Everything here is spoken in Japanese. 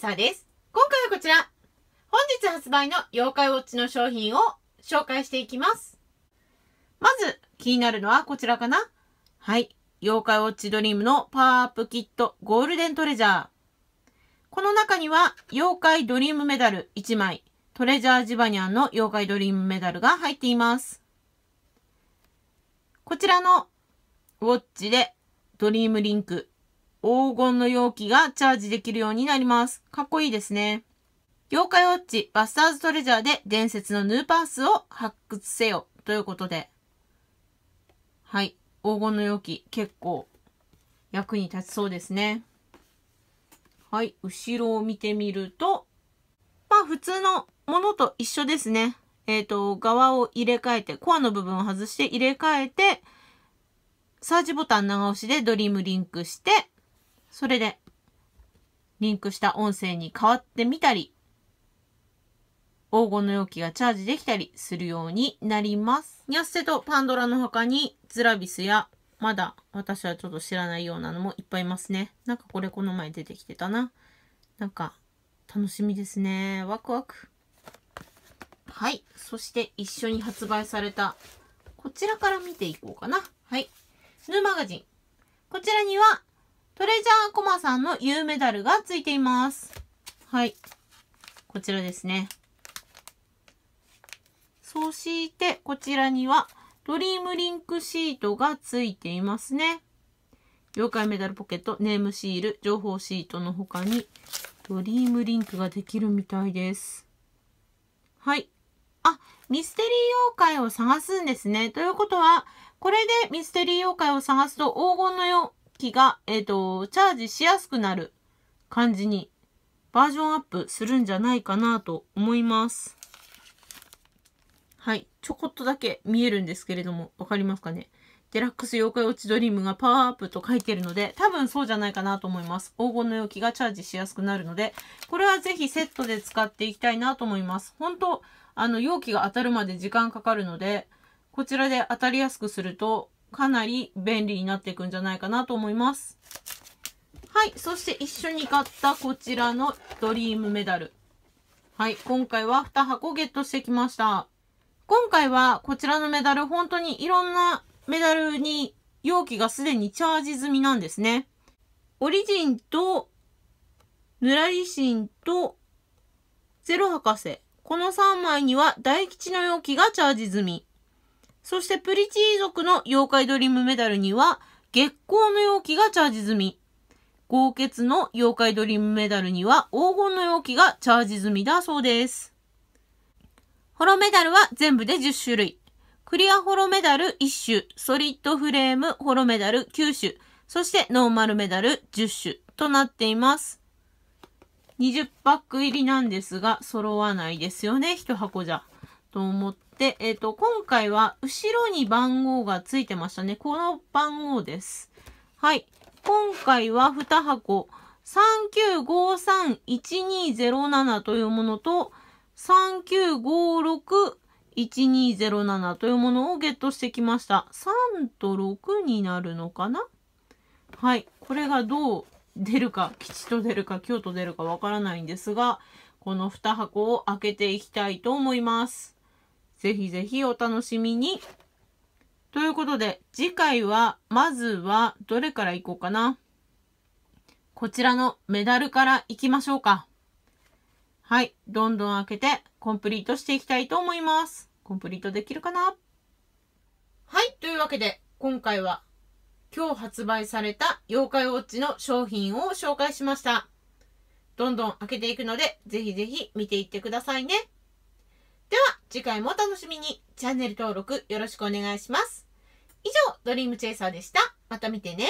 ーサーです。今回はこちら。本日発売の妖怪ウォッチの商品を紹介していきます。まず、気になるのはこちらかな。はい。妖怪ウォッチドリームのパワーアップキットゴールデントレジャー。この中には、妖怪ドリームメダル1枚、トレジャージバニャンの妖怪ドリームメダルが入っています。こちらのウォッチでドリームリンク黄金の容器がチャージできるようになります。かっこいいですね。妖怪ウォッチバスターズトレジャーで伝説のヌーパースを発掘せよということで。はい。黄金の容器結構役に立ちそうですね。はい。後ろを見てみると、まあ普通のものと一緒ですね。えっ、ー、と、側を入れ替えて、コアの部分を外して入れ替えて、サーチボタン長押しでドリームリンクして、それで、リンクした音声に変わってみたり、黄金の容器がチャージできたりするようになります。ニャッセとパンドラの他に、ズラビスや、まだ私はちょっと知らないようなのもいっぱいいますね。なんかこれこの前出てきてたな。なんか、楽しみですね。ワクワク。はい。そして一緒に発売された、こちらから見ていこうかな。はい。ヌーマガジン。こちらには、トレジャーコマさんの U メダルがついています。はい。こちらですね。そして、こちらには、ドリームリンクシートがついていますね。妖怪メダルポケット、ネームシール、情報シートの他に、ドリームリンクができるみたいです。はい。あ、ミステリー妖怪を探すんですね。ということは、これでミステリー妖怪を探すと黄金のよ機が、えっ、ー、と、チャージしやすくなる感じにバージョンアップするんじゃないかなと思います。はい。ちょこっとだけ見えるんですけれども、わかりますかね。デラックス妖怪落ちドリームがパワーアップと書いてるので、多分そうじゃないかなと思います。黄金の容器がチャージしやすくなるので、これはぜひセットで使っていきたいなと思います。本当あの、容器が当たるまで時間かかるので、こちらで当たりやすくすると、かなり便利になっていくんじゃないかなと思います。はい。そして一緒に買ったこちらのドリームメダル。はい。今回は2箱ゲットしてきました。今回はこちらのメダル、本当にいろんなメダルに容器がすでにチャージ済みなんですね。オリジンと、ぬらりしんと、ゼロ博士。この3枚には大吉の容器がチャージ済み。そしてプリチー族の妖怪ドリームメダルには、月光の容器がチャージ済み。豪傑の妖怪ドリームメダルには黄金の容器がチャージ済みだそうです。ホロメダルは全部で10種類。クリアホロメダル1種、ソリッドフレームホロメダル9種、そしてノーマルメダル10種となっています。20パック入りなんですが、揃わないですよね、1箱じゃ。と思って、えっ、ー、と、今回は後ろに番号がついてましたね。この番号です。はい。今回は2箱、39531207というものと、39561207というものをゲットしてきました。3と6になるのかなはい。これがどう出るか、吉と出るか、京と出るかわからないんですが、この2箱を開けていきたいと思います。ぜひぜひお楽しみに。ということで、次回は、まずは、どれからいこうかな。こちらのメダルからいきましょうか。はい。どんどん開けて、コンプリートしていきたいと思います。コンプリートできるかなはい。というわけで、今回は、今日発売された妖怪ウォッチの商品を紹介しました。どんどん開けていくので、ぜひぜひ見ていってくださいね。では、次回もお楽しみに。チャンネル登録よろしくお願いします。以上、ドリームチェイサーでした。また見てね。